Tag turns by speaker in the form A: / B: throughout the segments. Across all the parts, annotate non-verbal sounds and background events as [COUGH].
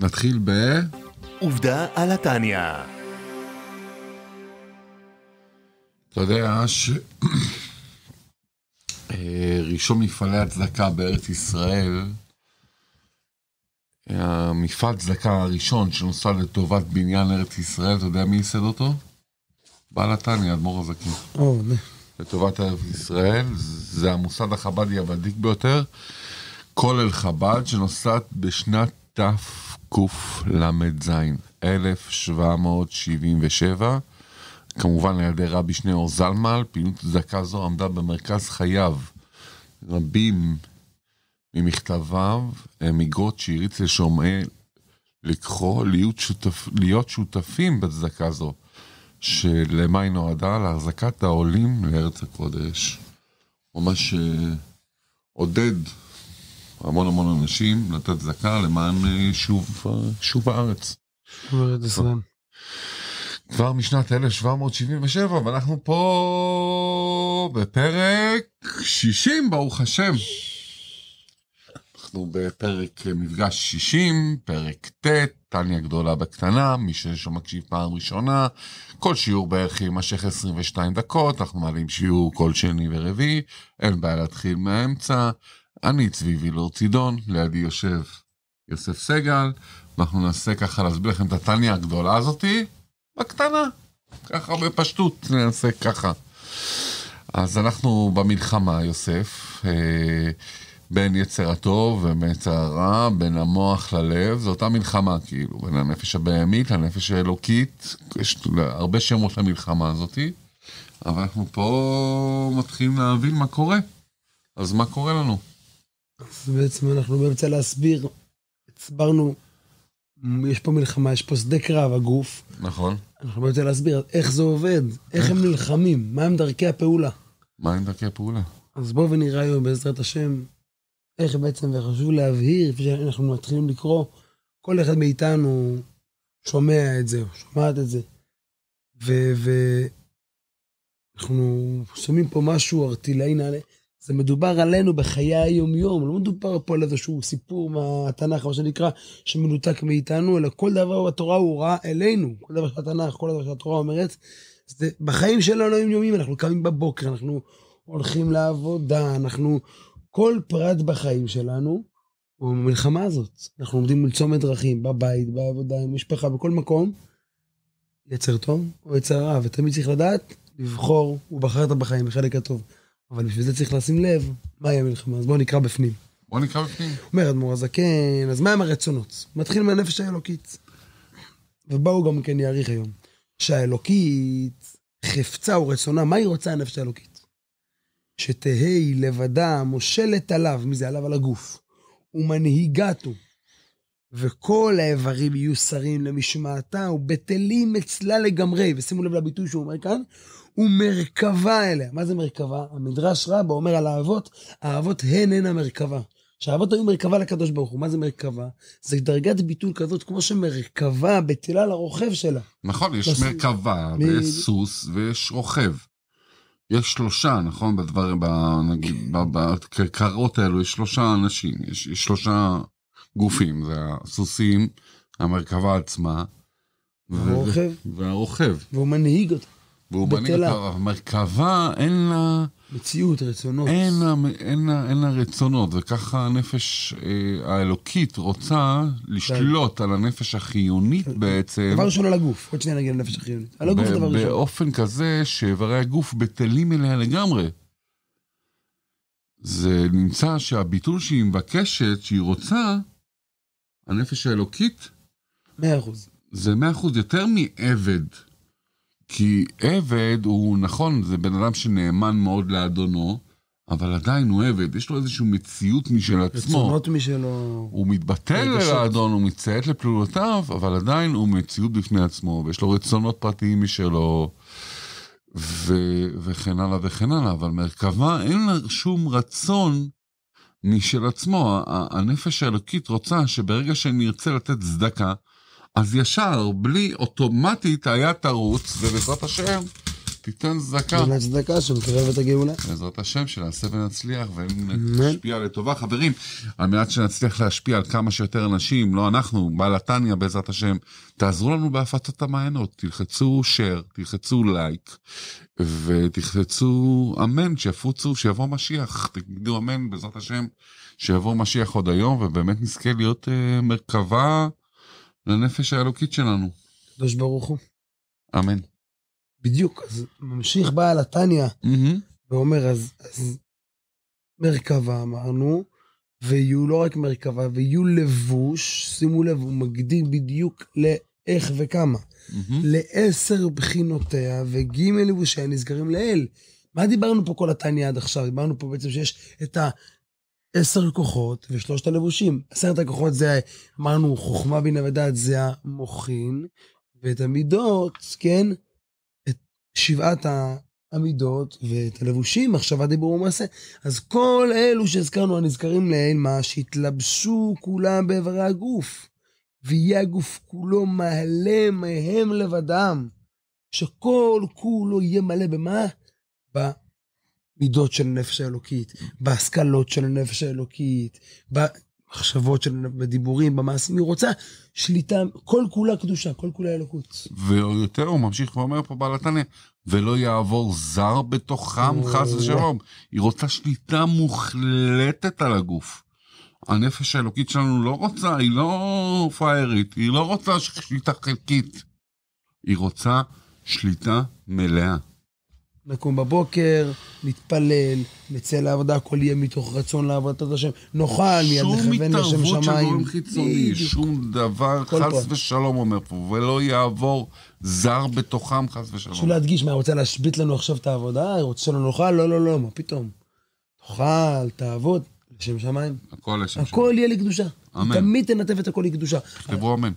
A: נתחיל ב... עובדה על התניא. אתה יודע ש... [CLEARS THROAT] אה, רישום מפעלי הצדקה בארץ ישראל, המפעל צדקה הראשון שנוסד לטובת בניין ארץ ישראל, אתה יודע מי ייסד אותו? בעל התניא, אדמו"ר הזקן. לטובת ארץ ישראל, זה המוסד החב"די הוותיק ביותר, כולל חב"ד, שנוסד בשנת תקל"ז, 1777, כמובן על ידי רבי שניאור זלמל, פעילות צדקה זו עמדה במרכז חייו. רבים ממכתביו הם אה, איגרות שהריץ לשומעי לקחו, להיות, שותפ, להיות שותפים בצדקה זו, שלמה היא נועדה? להחזקת העולים לארץ הקודש. ממש אה, עודד המון המון אנשים לתת זקה למען אה, שוב, שוב הארץ. כבר משנת 1777 ואנחנו פה בפרק 60 ברוך השם. אנחנו בפרק אה, מפגש 60, פרק ט', טניה גדולה בקטנה, מי ששם מקשיב פעם ראשונה, כל שיעור בערך יימשך 22 דקות, אנחנו מעלים שיעור כל שני ורביעי, אין בעיה להתחיל מהאמצע, אני צבי וילור צידון, לידי יושב יוסף סגל, אנחנו ננסה ככה להסביר לכם את הטניה הגדולה הזאתי, בקטנה, ככה בפשטות, ננסה ככה. אז אנחנו במלחמה, יוסף, אה, בין יצר הטוב ומצר הרע, בין המוח ללב, זו אותה מלחמה, כאילו, בין הנפש הבהמית לנפש האלוקית, יש הרבה שמות למלחמה הזאתי, אבל אנחנו פה מתחילים להבין מה קורה. אז מה קורה לנו?
B: אז בעצם אנחנו באמצע להסביר, הסברנו, יש פה מלחמה, יש פה שדה קרב, הגוף. נכון. אנחנו באמצע להסביר איך זה עובד, איך, איך הם נלחמים, מה הם דרכי הפעולה.
A: מה הם דרכי הפעולה?
B: אז בואו ונראה היום בעזרת השם, איך בעצם, וחשוב להבהיר, לפני שאנחנו מתחילים לקרוא, כל אחד מאיתנו שומע את זה, או שומעת את זה. ואנחנו שמים פה משהו ארטילאי נעלה. זה מדובר עלינו בחיי היומיום, לא מדובר פה על איזשהו סיפור מהתנ"ך, מה שנקרא, שמנותק מאיתנו, אלא כל דבר בתורה הוא רע אלינו. כל דבר שהתנ"ך, כל דבר שהתורה אומרת, זה בחיים שלנו היום-יומיים, אנחנו קמים בבוקר, אנחנו הולכים לעבודה, אנחנו... כל פרט בחיים שלנו הוא המלחמה הזאת. אנחנו עומדים מול צומת דרכים, בבית, בעבודה, עם משפחה, בכל מקום. יצר טוב או יצר רע, ותמיד צריך לדעת לבחור, ובחרת בחיים, בחלק הטוב. אבל בשביל זה צריך לשים לב מהי המלחמה, אז בואו נקרא בפנים.
A: בואו נקרא בפנים.
B: אומר אדמו"ר הזקן, אז מה עם הרצונות? מתחיל מהנפש האלוקית. ובאו גם כן יאריך היום, שהאלוקית חפצה ורצונה, מה היא רוצה הנפש האלוקית? שתהי לבדה מושלת עליו, מי זה עליו? על הגוף, ומנהיגתו, וכל האיברים יהיו שרים למשמעתה ובטלים אצלה לגמרי, ושימו לב לביטוי שהוא אומר כאן, ומרכבה אליה. מה זה מרכבה? המדרש רבה אומר על האבות, האבות הן הן המרכבה. שהאבות היו מרכבה לקדוש ברוך הוא. מה זה מרכבה? זה דרגת ביטול כזאת, כמו שמרכבה בטלה לרוכב שלה.
A: נכון, יש לס... מרכבה, מ... ויש סוס, ויש רוכב. יש שלושה, נכון? בדבר, נגיד, כן. בכרכרות האלו יש שלושה אנשים, יש, יש שלושה גופים, זה הסוסים, המרכבה עצמה. והרוכב. והרוכב. והוא מנהיג אותה. והוא את המרכבה אין לה... מציאות, רצונות. אין לה, אין לה, אין לה רצונות, וככה הנפש אה, האלוקית רוצה לשלוט כן. על הנפש החיונית כן. בעצם. דבר ראשון
B: על לא הגוף, עוד שנייה נגיד על הנפש החיונית. על הגוף זה דבר ראשון.
A: באופן כזה שאיברי הגוף בטלים אליה לגמרי. זה נמצא שהביטול שהיא מבקשת, שהיא רוצה, הנפש האלוקית, מאה אחוז. זה מאה אחוז יותר מעבד. כי עבד הוא, נכון, זה בן אדם שנאמן מאוד לאדונו, אבל עדיין הוא עבד, יש לו איזושהי מציאות משל עצמו. רצונות
B: משלו.
A: הוא מתבטל לאדון, הוא מציית לפלולותיו, אבל עדיין הוא מציאות בפני עצמו, ויש לו רצונות פרטיים משלו, ו- וכן הלאה וכן הלאה, אבל מרכבה אין לה שום רצון משל עצמו. הנפש האלוקית רוצה שברגע שנרצה לתת צדקה, אז ישר, בלי אוטומטית, היה תרוץ, ובעזרת השם, תיתן צדקה. תיתן צדקה שמקרב את הגאולה. בעזרת השם, שנעשה ונצליח, ונשפיע לטובה. חברים, על מנת שנצליח להשפיע על כמה שיותר אנשים, לא אנחנו, בעל התניא בעזרת השם, תעזרו לנו בהפצת המעיינות. תלחצו share, תלחצו לייק, ותלחצו אמן, שיפוצו, שיבוא משיח. תגידו אמן, בעזרת השם, שיבוא משיח עוד היום, ובאמת נזכה להיות uh, מרכבה לנפש האלוקית שלנו.
B: קדוש ברוך הוא. אמן. בדיוק, אז ממשיך בעל התניא mm-hmm. ואומר, אז, אז מרכבה אמרנו, ויהיו לא רק מרכבה, ויהיו לבוש, שימו לב, הוא מגדיר בדיוק לאיך וכמה. Mm-hmm. לעשר בחינותיה וגימל לבושיה נזכרים לאל. מה דיברנו פה כל התניא עד עכשיו? דיברנו פה בעצם שיש את ה... עשר כוחות ושלושת הלבושים. עשרת הכוחות זה, אמרנו, חוכמה, בינה ודעת, זה המוחין, ואת המידות, כן? את שבעת המידות ואת הלבושים, מחשבה, דיבור ומעשה. אז כל אלו שהזכרנו, הנזכרים לעין מה שהתלבשו כולם באיברי הגוף, ויהיה הגוף כולו מלא מהם לבדם, שכל כולו יהיה מלא במה? במידות של הנפש האלוקית, בהשכלות של הנפש האלוקית, במחשבות של, הנפש, בדיבורים, במעשים, היא רוצה שליטה, כל כולה קדושה, כל כולה אלוקות.
A: ויותר, הוא ממשיך ואומר פה בעל התניא, ולא יעבור זר בתוכם, חס ושלום. היא רוצה שליטה מוחלטת על הגוף. הנפש האלוקית שלנו לא רוצה, היא לא פראיירית, היא לא רוצה שליטה חלקית. היא רוצה שליטה מלאה.
B: נקום בבוקר, נתפלל, נצא לעבודה, הכל יהיה מתוך רצון לעבודת השם, נאכל מיד, נכוון לשם שמיים. שום התערבות של גורם חיצוני,
A: שום דבר, חס פה. ושלום אומר פה, ולא יעבור זר בתוכם, חס ושלום. חשוב
B: להדגיש, מה, רוצה להשבית לנו עכשיו את העבודה? רוצה שלא נאכל? לא, לא, לא, מה פתאום. תאכל, תעבוד, לשם שמיים.
A: הכל לשם שמיים. הכל
B: יהיה לקדושה. אמן. תמיד תנתב את הכל לקדושה.
A: תכתבו אמן.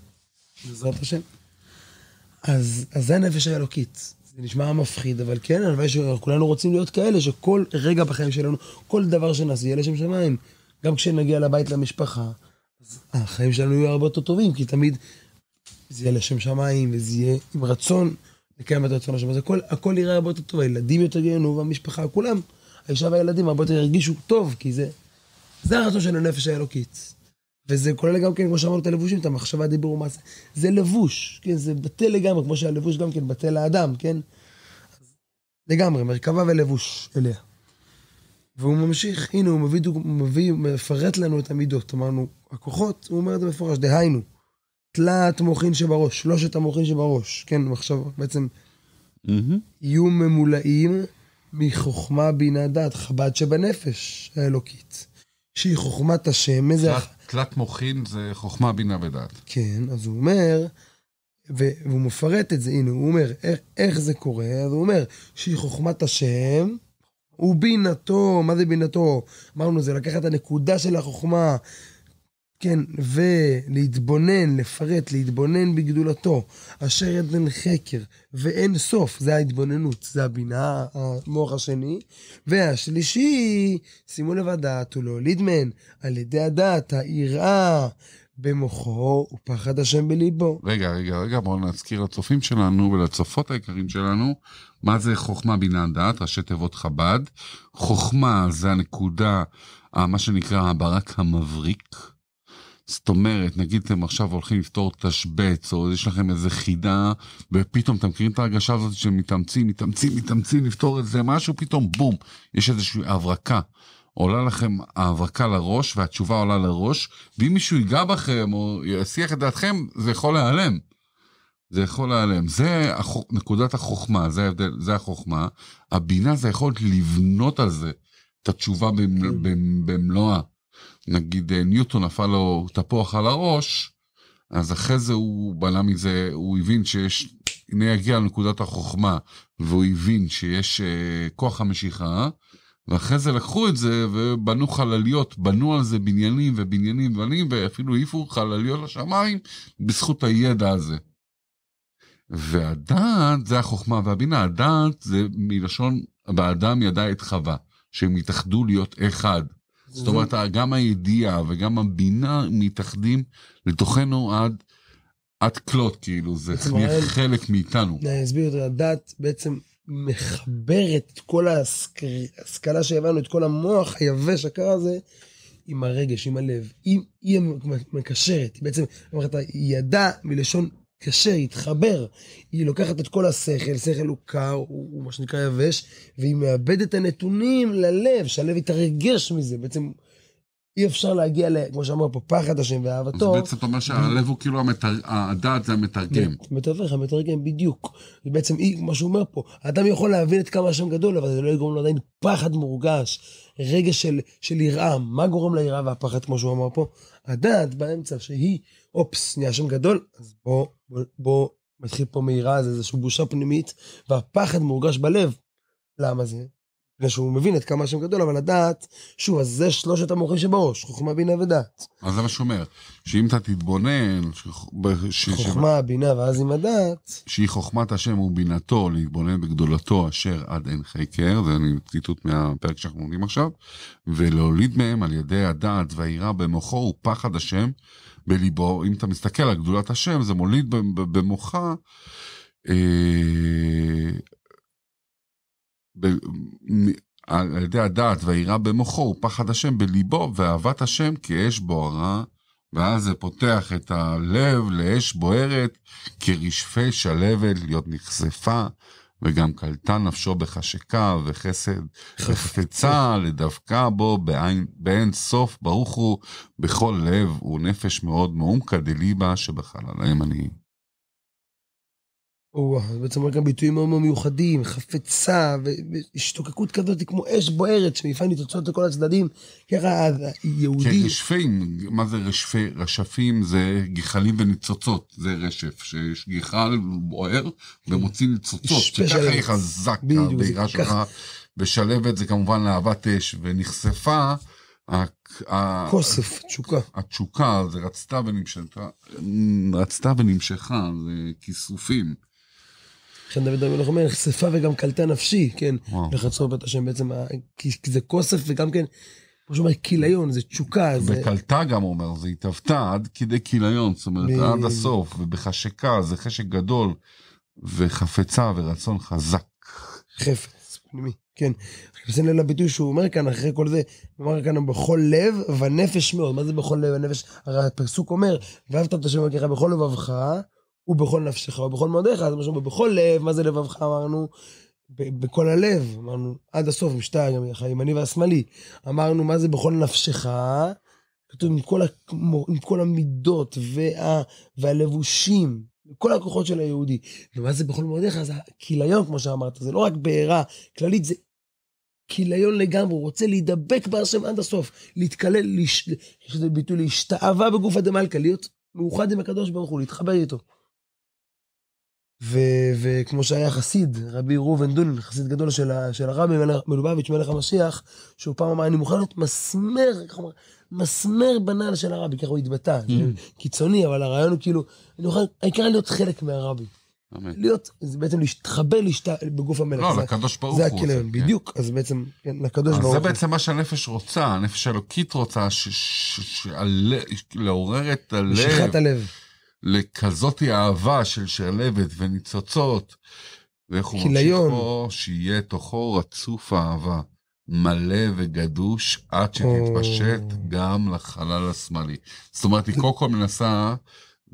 B: בעזרת השם. אז, אז זה הנפש האלוקית. זה נשמע מפחיד, אבל כן, הלוואי שכולנו רוצים להיות כאלה, שכל רגע בחיים שלנו, כל דבר שנעשה, יהיה לשם שמיים. גם כשנגיע לבית למשפחה, החיים שלנו יהיו הרבה יותר טובים, כי תמיד זה יהיה לשם שמיים, וזה יהיה עם רצון לקיים את רצון השם. אז הכל, הכל יראה הרבה יותר טוב, הילדים יותר ייהנו, והמשפחה, כולם, האישה והילדים הרבה יותר ירגישו טוב, כי זה, זה הרצון של הנפש האלוקית. וזה כולל גם כן, כמו שאמרנו, את הלבושים, את המחשבה, דיבור ומעשה. זה לבוש, כן? זה בטל לגמרי, כמו שהלבוש גם כן בטל לאדם, כן? אז, לגמרי, מרכבה ולבוש אליה. והוא ממשיך, הנה, הוא מביא, דוג... מביא, מפרט לנו את המידות. אמרנו, הכוחות, הוא אומר את זה מפורש, דהיינו, תלת מוחין שבראש, שלושת המוחין שבראש, כן, מחשבה, בעצם, mm-hmm. יהיו ממולאים מחוכמה, בינה, דעת, חב"ד שבנפש האלוקית, שהיא חוכמת השם, איזה...
A: תלת מוחין זה חוכמה, בינה ודעת.
B: כן, אז הוא אומר, והוא מפרט את זה, הנה, הוא אומר, איך, איך זה קורה? אז הוא אומר, שהיא חוכמת השם, ובינתו, מה זה בינתו? אמרנו, זה לקחת את הנקודה של החוכמה כן, ולהתבונן, לפרט, להתבונן בגדולתו, אשר אין חקר ואין סוף, זה ההתבוננות, זה הבינה, המוח השני. והשלישי, שימו לב, הדעת הוא להוליד מהן, על ידי הדעת, היראה במוחו
A: ופחד השם בליבו. רגע, רגע, רגע, בואו נזכיר לצופים שלנו ולצופות היקרים שלנו, מה זה חוכמה, בינה, דעת, ראשי תיבות חב"ד. חוכמה זה הנקודה, מה שנקרא הברק המבריק. זאת אומרת, נגיד אתם עכשיו הולכים לפתור תשבץ, או יש לכם איזה חידה, ופתאום אתם מכירים את ההרגשה הזאת שמתאמצים, מתאמצים, מתאמצים לפתור איזה משהו, פתאום בום, יש איזושהי הברקה. עולה לכם ההברקה לראש והתשובה עולה לראש, ואם מישהו ייגע בכם או יסיח את דעתכם, זה יכול להיעלם. זה יכול להיעלם. זה הח... נקודת החוכמה, זה ההבדל, זה החוכמה. הבינה זה היכולת לבנות על זה את התשובה במ... כן. במ... במלואה. נגיד אה, ניוטון נפל לו תפוח על הראש, אז אחרי זה הוא בנה מזה, הוא הבין שיש, הנה יגיע לנקודת החוכמה, והוא הבין שיש אה, כוח המשיכה, ואחרי זה לקחו את זה ובנו חלליות, בנו על זה בניינים ובניינים ובניינים, ואפילו העיפו חלליות לשמיים בזכות הידע הזה. והדעת זה החוכמה והבינה, הדעת זה מלשון, באדם ידע את חווה, שהם התאחדו להיות אחד. זאת אומרת, גם הידיעה וגם הבינה מתאחדים לתוכנו עד, עד כלות, כאילו, זה חלק מאיתנו.
B: אני אסביר את זה, הדת בעצם מחברת את כל ההשכלה שהבנו, את כל המוח היבש הקר הזה, עם הרגש, עם הלב. היא, היא מקשרת, היא בעצם, היא ידע מלשון קשה, התחבר. היא לוקחת את כל השכל, שכל הוא קר, הוא, הוא מה שנקרא יבש, והיא מאבדת את הנתונים ללב, שהלב יתרגש מזה. בעצם אי אפשר להגיע, ל, כמו שאמר פה, פחד השם ואהבתו. זה בעצם
A: אומר שהלב הוא כאילו, המתר... הדעת זה המתרגם.
B: מתווך, המתרגם, בדיוק. זה בעצם אי, מה שהוא אומר פה. האדם יכול להבין את כמה השם גדול, אבל זה לא יגרום לו עדיין פחד מורגש, רגע של, של יראה. מה גורם ליראה והפחד, כמו שהוא אמר פה? הדעת באמצע, שהיא אופס, נהיה שם גדול, אז בוא, בוא, בוא מתחיל פה מהירה, זה איזושהי בושה פנימית, והפחד מורגש בלב. למה זה? בגלל שהוא מבין את כמה שם גדול, אבל הדעת, שוב, אז זה שלושת המוחים שבראש, חוכמה, בינה ודעת.
A: אז זה מה שאומר, שאם אתה תתבונן... ש... חוכמה,
B: ש... בינה, ואז עם הדעת...
A: שהיא חוכמת השם ובינתו, להתבונן בגדולתו אשר עד אין חקר, זה ציטוט מהפרק שאנחנו עומדים עכשיו, ולהוליד מהם על ידי הדעת והיראה במוחו ופחד השם. בליבו, אם אתה מסתכל על גדולת השם, זה מוליד במוחה, אה, ב, מ, על ידי הדעת והיראה במוחו הוא פחד השם בליבו ואהבת השם כאש בוערה ואז זה פותח את הלב לאש בוערת כרשפי שלבת להיות נחשפה וגם קלטה נפשו בחשיקה וחסד, וחפצה לדווקא בו בעין, בעין סוף, ברוך הוא בכל לב ונפש מאוד מעומקא דליבה שבחלל עניים.
B: או, זה בעצם רק ביטויים מאוד מאוד מיוחדים, חפצה, והשתוקקות כזאת כמו אש בוערת שמפעל מתוצאות לכל הצדדים, ככה היהודי. כן,
A: רשפים, מה זה רשפי, רשפים זה גחלים וניצוצות, זה רשף, שיש גחל בוער ומוציא ניצוצות, שככה היא חזק, הבעירה שלך, ושלבת זה כמובן לאהבת אש, ונחשפה. כוסף, תשוקה. התשוקה, זה רצתה ונמשכה, רצתה ונמשכה, זה כיסופים.
B: לכן דוד המלך אומר, נחשפה וגם קלטה נפשי, כן, לחצור בית השם בעצם, כי זה כוסף וגם כן, כמו שאומר, כיליון, זה תשוקה. וקלטה
A: גם הוא אומר, זה התהוותה עד כדי כיליון, זאת אומרת, עד הסוף, ובחשקה, זה חשק גדול, וחפצה ורצון חזק.
B: חפץ, פנימי, כן. שים לב לביטוי שהוא אומר כאן, אחרי כל זה, הוא אומר כאן, בכל לב ונפש מאוד. מה זה בכל לב ונפש? הרי הפסוק אומר, ואהבת את השם אלוקיך בכל לבבך. הוא בכל נפשך ובכל מאודיך, זה משהו בכל לב, מה זה לבבך אמרנו? בכל הלב, אמרנו, עד הסוף, עם משתיים, הימני והשמאלי. אמרנו, מה זה בכל נפשך? כתוב עם כל, המ... עם כל המידות וה, והלבושים, עם כל הכוחות של היהודי. ומה זה בכל מרדכי? זה כיליון, כמו שאמרת, זה לא רק בעירה כללית, זה כיליון לגמרי, הוא רוצה להידבק בהשם עד הסוף, להתקלל, יש לזה ביטוי להשתאווה בגוף הדמלכה, להיות מאוחד עם הקדוש ברוך הוא, להתחבר איתו. ו- וכמו שהיה חסיד, רבי ראובן דונין, חסיד גדול של, ה- של הרבי מלובביץ' מלך המשיח, שהוא פעם אמר, אני מוכן להיות מסמר, כך מסמר בנעל של הרבי, ככה הוא התבטא, mm-hmm. קיצוני, אבל הרעיון הוא כאילו, אני מוכן, העיקר להיות חלק מהרבי. אמן. להיות, זה בעצם להתחבר לשת... בגוף המלך. לא, זה, לקדוש ברוך הוא. זה כן. בדיוק, אז בעצם, כן, לקדוש ברוך הוא. זה
A: בעצם מה שהנפש רוצה, הנפש האלוקית רוצה, ש... ש... ש... ש... לעורר את הלב. משיכת הלב. לכזאת אהבה של שלהבת וניצוצות, ואיך הוא ממשיך פה, שיהיה תוכו רצוף אהבה, מלא וגדוש, עד שתתפשט או... גם לחלל השמאלי. זאת אומרת, היא קודם כל מנסה,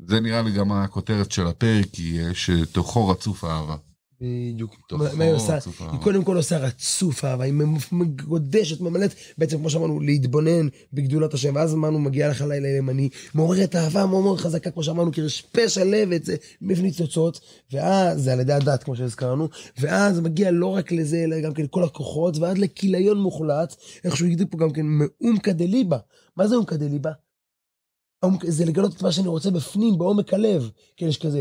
A: זה נראה לי גם הכותרת של הפרק, היא אה, שתוכו רצוף אהבה.
B: בדיוק. מה היא נכון, עושה? היא אה. קודם כל עושה רצוף אהבה, היא מגודשת, ממלאת, בעצם כמו שאמרנו, להתבונן בגדולת השם, ואז אמרנו, מגיע לך לילה ימני, מעוררת אהבה מאוד מאוד חזקה, כמו שאמרנו, פשע לב, את זה, מבנית תוצאות, ואז, זה על ידי הדת, כמו שהזכרנו, ואז מגיע לא רק לזה, אלא גם כן לכל הכוחות, ועד לכיליון מוחלט, איך שהוא הגדיר פה גם כן, מאום כדליבה. מה זה מאום כדליבה? זה לגלות את מה שאני רוצה בפנים, בעומק הלב. כן, יש כזה,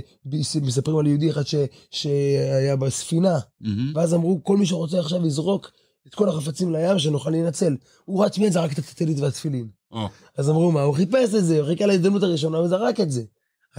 B: מספרים על יהודי אחד ש, שהיה בספינה, mm-hmm. ואז אמרו, כל מי שרוצה עכשיו יזרוק את כל החפצים לים, שנוכל להינצל. הוא רץ מיד זרק את הטלית והתפילין. Oh. אז אמרו, מה, הוא חיפש את זה, הוא חיכה להזדמנות הראשונה וזרק את זה.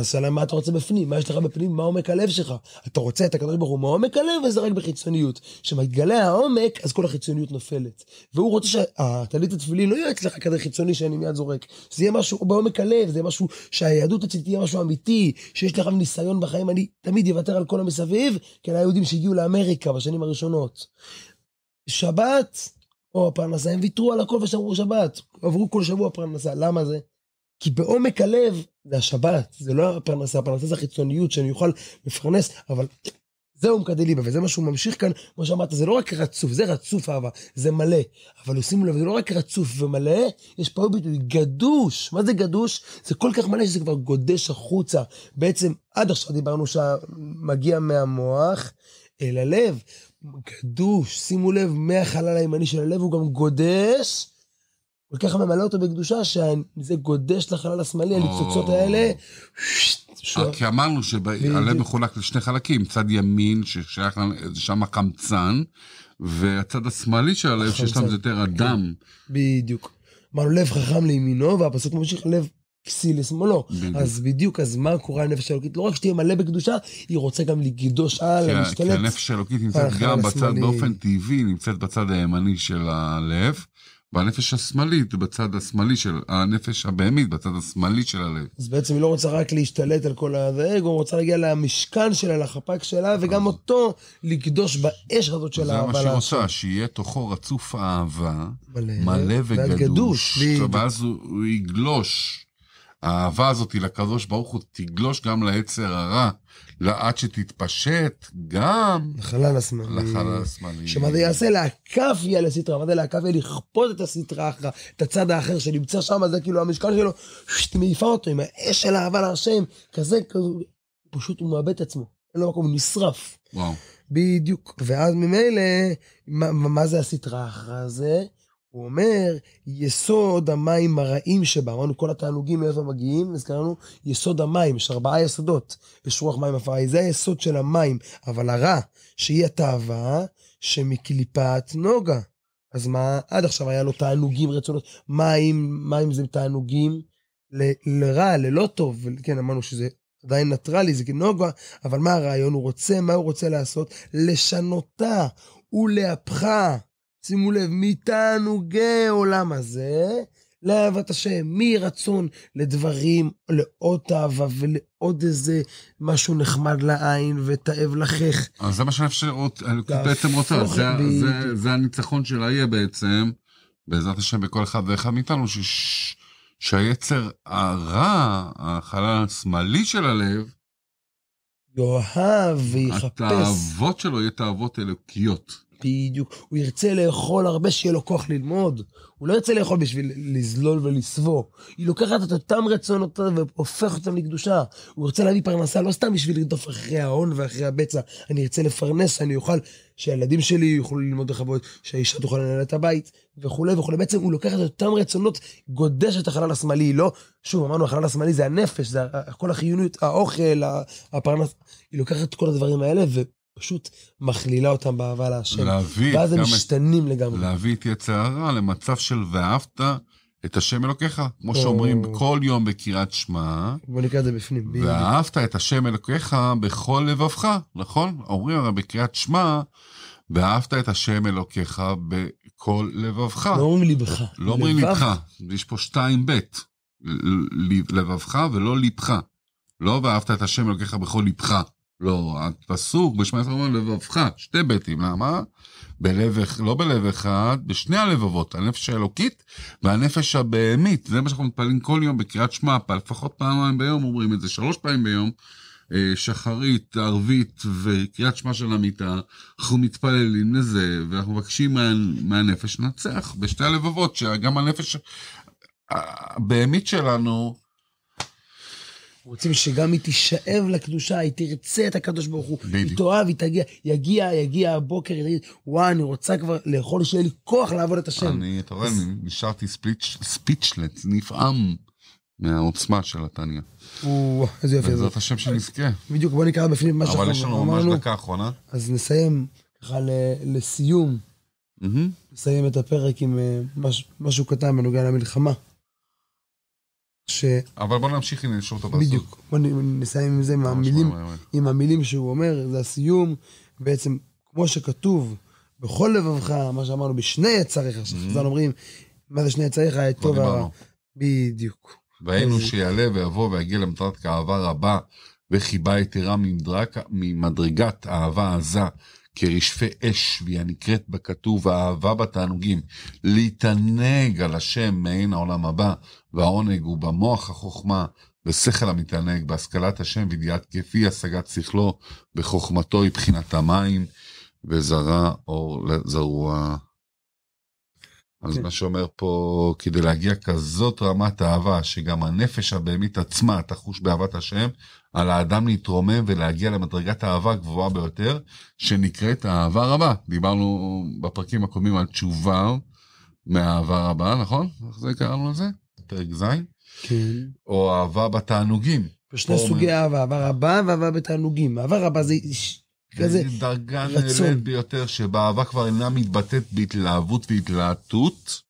B: השאלה מה אתה רוצה בפנים, מה יש לך בפנים, מה עומק הלב שלך. אתה רוצה את הקדוש ברוך הוא מעומק הלב, וזה רק בחיצוניות. כשמתגלה העומק, אז כל החיצוניות נופלת. והוא רוצה שהטלית התפילי לא יהיה אצלך כזה חיצוני שאני מיד זורק. זה יהיה משהו בעומק הלב, זה יהיה משהו שהיהדות אצלי תהיה משהו אמיתי, שיש לך ניסיון בחיים, אני תמיד אוותר על כל המסביב, כי אלה היהודים שהגיעו לאמריקה בשנים הראשונות. שבת, או הפרנסה, הם ויתרו על הכל ושמרו שבת. עברו כל שבוע פרנסה, למה זה? כי בעומק הלב זה השבת, זה לא הפרנסה, הפרנסה זה החיצוניות שאני אוכל לפרנס, אבל זהו מקדל ליבה, וזה מה שהוא ממשיך כאן, כמו שאמרת, זה לא רק רצוף, זה רצוף אהבה, זה מלא. אבל שימו לב, זה לא רק רצוף ומלא, יש פה ביטוי גדוש. מה זה גדוש? זה כל כך מלא שזה כבר גודש החוצה. בעצם, עד עכשיו דיברנו שמגיע מהמוח אל הלב. גדוש, שימו לב, מהחלל הימני של הלב הוא גם גודש כל כך ממלא אותו בקדושה, שזה גודש לחלל השמאלי, הניצוצות האלה.
A: אה, כי אמרנו שהלב מחולק לשני חלקים, צד ימין ששייך שם החמצן, והצד השמאלי של הלב שיש לנו יותר אדם.
B: בדיוק. אמרנו לב חכם לימינו, והפסוק ממשיך לב כסי לשמאלו. אז בדיוק, אז מה קורה לנפש האלוקית? לא רק שתהיה מלא בקדושה, היא רוצה גם לגדוש על, להשתלט. כן, כי הנפש האלוקית נמצאת גם בצד, באופן
A: טבעי, נמצאת בצד הימני של הלב. והנפש השמאלית בצד השמאלי של, הנפש הבהמית בצד השמאלי של הלב.
B: אז בעצם היא לא רוצה רק להשתלט על כל האגו, היא רוצה להגיע למשכן שלה, לחפ"ק שלה, וגם אותו לקדוש באש הזאת של ההבלה. זה מה שהיא
A: רוצה, שיהיה תוכו רצוף אהבה, מלא, מלא וגדוש, ואז הוא יגלוש. האהבה הזאת לקדוש ברוך הוא תגלוש גם ליצר הרע, לעד שתתפשט גם לחלל השמאלי. לחלל השמאלי. שמה זה יעשה?
B: להקף יהיה לסטרה, מה זה להקף יהיה לכפות את הסטרה אחרא, את הצד האחר שנמצא שם, זה כאילו המשקל שלו, שט, מעיפה אותו עם האש של אהבה להשם, כזה, כזה, פשוט הוא מאבד את עצמו, אין לו מקום, הוא נשרף. וואו. בדיוק. ואז ממילא, מה, מה זה הסטרה אחרא הזה? הוא אומר, יסוד המים הרעים שבה, אמרנו כל התענוגים מאיפה מגיעים, אז קראנו יסוד המים, יש ארבעה יסודות, יש רוח מים הפרעי, זה היסוד של המים, אבל הרע, שהיא התאווה שמקליפת נוגה. אז מה, עד עכשיו היה לו תענוגים רצונות, מים, מים זה תענוגים ל, לרע, ללא טוב, כן, אמרנו שזה עדיין ניטרלי, זה נוגה, אבל מה הרעיון? הוא רוצה, מה הוא רוצה לעשות? לשנותה ולהפכה. שימו לב, מתענוגי עולם הזה, לאהבת השם, מרצון לדברים, לעוד תאווה ולעוד איזה משהו נחמד לעין ותאב לחך.
A: אז זה מה שהאפשרות בעצם רוצה, זה, זה, זה זה הניצחון של יהיה בעצם, בעזרת השם, בכל אחד ואחד מאיתנו, שהיצר הרע, החלל השמאלי של הלב,
B: יאהב ויחפש. התאוות
A: שלו יהיו תאוות אלוקיות.
B: בדיוק. הוא ירצה לאכול הרבה שיהיה לו כוח ללמוד. הוא לא ירצה לאכול בשביל לזלול ולסבור. היא לוקחת את אותם רצונות והופך אותם לקדושה. הוא ירצה להביא פרנסה לא סתם בשביל לרדוף אחרי ההון ואחרי הבצע. אני ארצה לפרנס, אני אוכל, שהילדים שלי יוכלו ללמוד לכבוד, שהאישה תוכל לנהל את הבית וכולי וכולי. בעצם הוא לוקח את אותם רצונות, גודש את החלל השמאלי. לא, שוב, אמרנו, החלל השמאלי זה הנפש, זה כל החיוניות, האוכל, הפרנס. היא לוקחת את כל הדברים האלה ו... פשוט מכלילה אותם באהבה להשם. להביא ואז הם משתנים את, לגמרי.
A: להביא את יצר הרע למצב של ואהבת את השם אלוקיך, כמו או... שאומרים כל יום בקריאת שמע.
B: בוא נקרא את זה בפנים.
A: ואהבת את השם אלוקיך בכל לבבך, נכון? אומרים הרי בקריאת שמע, ואהבת את השם אלוקיך בכל לבבך. לא אומרים
B: ליבך. לא אומרים ליבך,
A: יש פה שתיים ב', לבבך ולא ליבך. לא ואהבת את השם אלוקיך בכל ליבך. לא, הפסוק בשמע ישראל אומר לבבך, שתי ביתים, למה? בלב, לא בלב אחד, בשני הלבבות, הנפש האלוקית והנפש הבהמית. זה מה שאנחנו מתפללים כל יום בקריאת שמע, לפחות פעמיים ביום אומרים את זה, שלוש פעמים ביום. אה, שחרית, ערבית וקריאת שמע של המיטה, אנחנו מתפללים לזה, ואנחנו מבקשים מה, מהנפש לנצח בשתי הלבבות, שגם הנפש הבהמית שלנו,
B: רוצים שגם היא תישאב לקדושה, היא תרצה את הקדוש ברוך הוא, בדיוק. היא תאהב, היא תגיע, יגיע, יגיע הבוקר, היא תגיד, וואי, אני רוצה כבר לאכול, שיהיה לי כוח לעבוד את השם. אני,
A: אתה רואה, נשארתי ספיצ'לט, נפעם מהעוצמה של התניא. איזה יפה. בעזרת השם שנזכה.
B: בדיוק, בוא נקרא בפנים מה שאנחנו אמרנו. אבל יש לנו ממש דקה אחרונה. אז נסיים ככה לסיום, נסיים את הפרק עם אה, משהו קטן בנוגע למלחמה. ש...
A: אבל בוא נמשיך עם לשאול אותו בסוף. בדיוק,
B: בוא נסיים עם זה, עם אה, המילים, עם המילים שהוא אומר, זה הסיום. בעצם, כמו שכתוב, בכל לבבך, מה שאמרנו, בשני יצריך, mhm. שחז"ל אומרים, מה זה שני יצריך, את טוב הרע. בדיוק.
A: והיינו שיעלה ויבוא ויגיע למטרת כאהבה רבה וחיבה יתרה ממדרגת אהבה עזה כרשפי אש, והיא הנקראת בכתוב האהבה בתענוגים, להתענג על השם מעין העולם הבא, והעונג הוא במוח החוכמה, בשכל המתענג, בהשכלת השם וידיעת כפי השגת שכלו, בחוכמתו היא בחינת המים, וזרע אור לזרוע אז כן. מה שאומר פה, כדי להגיע כזאת רמת אהבה, שגם הנפש הבהמית עצמה תחוש באהבת השם, על האדם להתרומם ולהגיע למדרגת האהבה הגבוהה ביותר, שנקראת אהבה רבה. דיברנו בפרקים הקודמים על תשובה מאהבה רבה, נכון? איך זה קראנו לזה? פרק ז'? כן. או אהבה בתענוגים. בשני סוגי
B: אהבה, אהבה רבה ואהבה בתענוגים. אהבה רבה זה כזה רצון. דרגה נעלית
A: ביותר, שבאהבה כבר אינה מתבטאת בהתלהבות והתלהטות,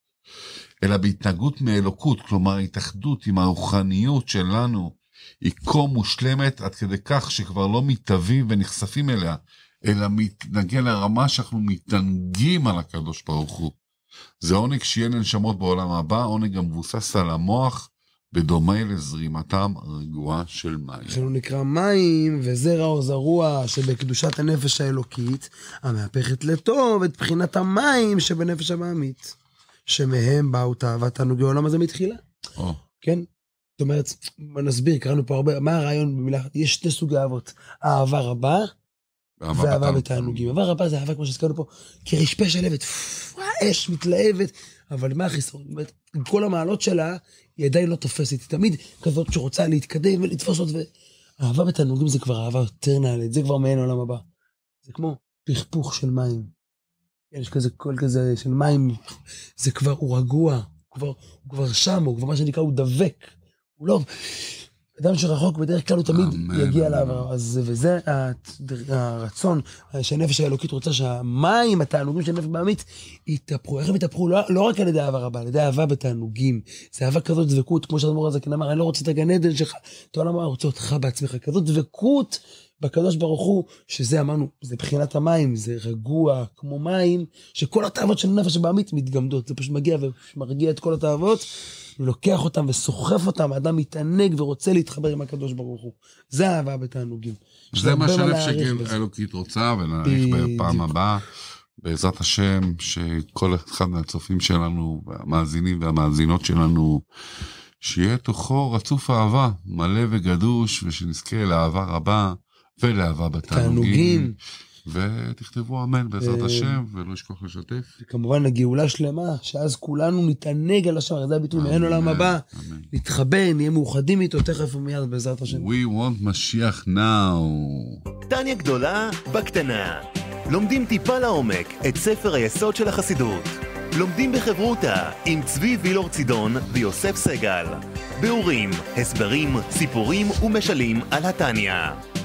A: אלא בהתנהגות מאלוקות, כלומר התאחדות עם הרוחניות שלנו היא כה מושלמת עד כדי כך שכבר לא מתאבים ונחשפים אליה, אלא מתנגן לרמה שאנחנו מתענגים על הקדוש ברוך הוא. זה עונג שיהיה לנשמות בעולם הבא, עונג המבוסס על המוח, בדומה לזרימתם הרגועה של מים. לכן
B: הוא נקרא מים וזרע או זרוע שבקדושת הנפש האלוקית, המהפכת לטוב את בחינת המים שבנפש הבעמית, שמהם באו תאוות תענוגי עולם הזה מתחילה. או. כן? זאת אומרת, בוא נסביר, קראנו פה הרבה, מה הרעיון במילה, יש שתי סוגי אהבות, אהבה רבה ואהבה בתענוגים. אהבה רבה זה אהבה, כמו שהזכרנו פה, כרשפה של אבת, אש מתלהבת, אבל מה החיסרון? עם כל המעלות שלה, היא עדיין לא תופסת. היא תמיד כזאת שרוצה להתקדם ולתפוס עוד ו... אהבה בתענוגים זה כבר אהבה יותר נעלית, זה כבר מעין העולם הבא. זה כמו פכפוך של מים. כן, יש כזה קול כזה של מים, זה כבר, הוא רגוע, הוא כבר, הוא כבר שם, הוא כבר מה שנקרא, הוא דבק. הוא לא, אדם שרחוק בדרך כלל הוא תמיד אמן, יגיע אליו, וזה הרצון אה, שהנפש האלוקית רוצה שהמים, התענוגים של הנפש בעמית, יתהפכו. איך הם יתהפכו? לא, לא רק על ידי אהבה רבה, על ידי אהבה בתענוגים. זה אהבה כזאת דבקות, כמו שאדמור הזקן אמר, אני לא רוצה את הגן עדן שלך, אתה עולם אני רוצה אותך בעצמך. כזאת דבקות בקדוש ברוך הוא, שזה אמרנו, זה בחינת המים, זה רגוע כמו מים, שכל התאוות של הנפש בעמית מתגמדות. זה פשוט מגיע ומרגיע את כל התאוות. ולוקח אותם וסוחף אותם, האדם מתענג ורוצה להתחבר עם הקדוש ברוך הוא. זה האהבה בתענוגים. זה מה שאלף שגן
A: אלוקית רוצה, ונעריך בפעם הבאה. בעזרת השם, שכל אחד מהצופים שלנו, והמאזינים והמאזינות שלנו, שיהיה תוכו רצוף אהבה, מלא וגדוש, ושנזכה לאהבה רבה ולאהבה בתענוגים. תענוגים. ותכתבו אמן בעזרת אה, השם, ולא ישכוח לשתף.
B: וכמובן הגאולה שלמה, שאז כולנו נתענג על השם, זה הביטוי אין עולם הבא. נתחבא, נהיה מאוחדים איתו תכף ומיד בעזרת השם.
A: We want משיח now. טניה גדולה בקטנה. לומדים טיפה לעומק את ספר היסוד של החסידות. לומדים בחברותה עם צבי וילור צידון ויוסף סגל. ביאורים, הסברים, סיפורים ומשלים על התניא.